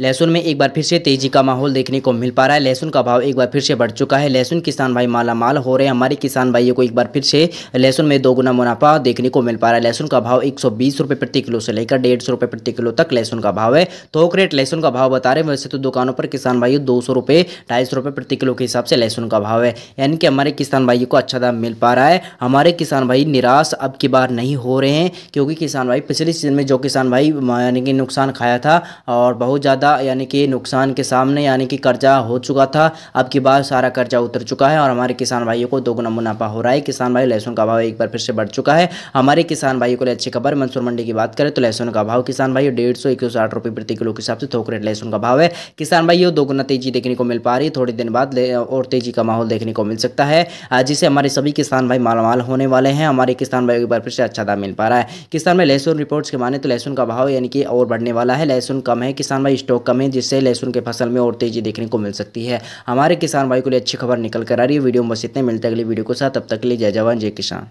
लहसुन में एक बार फिर से तेजी का माहौल देखने को मिल पा रहा है लहसुन का भाव एक बार फिर से बढ़ चुका है लहसुन किसान भाई माला माल हो रहे हैं हमारे किसान भाइयों को एक बार फिर से लहसुन में दोगुना मुनाफा देखने को मिल पा रहा है लहसुन का भाव एक सौ प्रति किलो से लेकर डेढ़ सौ प्रति किलो तक लहसुन का भाव है थोक तो रेट लहसुन का भाव बता रहे हैं वैसे तो दुकानों पर किसान भाइयों दो सौ रुपये ढाई सौ रुपये प्रति किलो के हिसाब से लहसुन का भाव है यानी कि हमारे किसान भाइयों को अच्छा दाम मिल पा रहा है हमारे किसान भाई निराश अब की बार नहीं हो रहे हैं क्योंकि किसान भाई पिछले सीजन में जो किसान भाई यानी कि नुकसान खाया था और बहुत ज़्यादा था यानी कि नुकसान के सामने यानी कि कर्जा हो चुका था अब की बार सारा कर्जा उतर चुका है और हमारे किसान भाइयों को दोगुना मुनाफा हो रहा है किसान भाई लहसुन का भाव एक बार फिर से बढ़ चुका है हमारे किसान भाइयों को लिए अच्छी खबर मंसूर मंडी की बात करें तो लहसुन का भाव किसान भाइयों डेढ़ सौ एक सौ साठ रुपये प्रति किलो के हिसाब से थोक रेट लहसुन का भाव है किसान भाइयों दोगुना तेजी देखने को मिल पा रही है थोड़े दिन बाद और तेजी का माहौल देखने को मिल सकता है जिससे हमारे सभी किसान भाई मालामाल होने वाले हैं हमारे किसान भाइयों एक बार फिर से अच्छा दाम मिल पा रहा है किसान भाई लहसुन रिपोर्ट्स के माने तो लहसुन का भाव यानी कि और बढ़ने वाला है लहसुन कम है किसान भाई स्टॉक लोग कम हैं जिससे लहसुन के फसल में और तेज़ी देखने को मिल सकती है हमारे किसान भाई को लिए अच्छी खबर निकल कर आ रही है वीडियो में बस इतने मिलते अगली वीडियो के साथ तब तक के लिए जय जवान जय किसान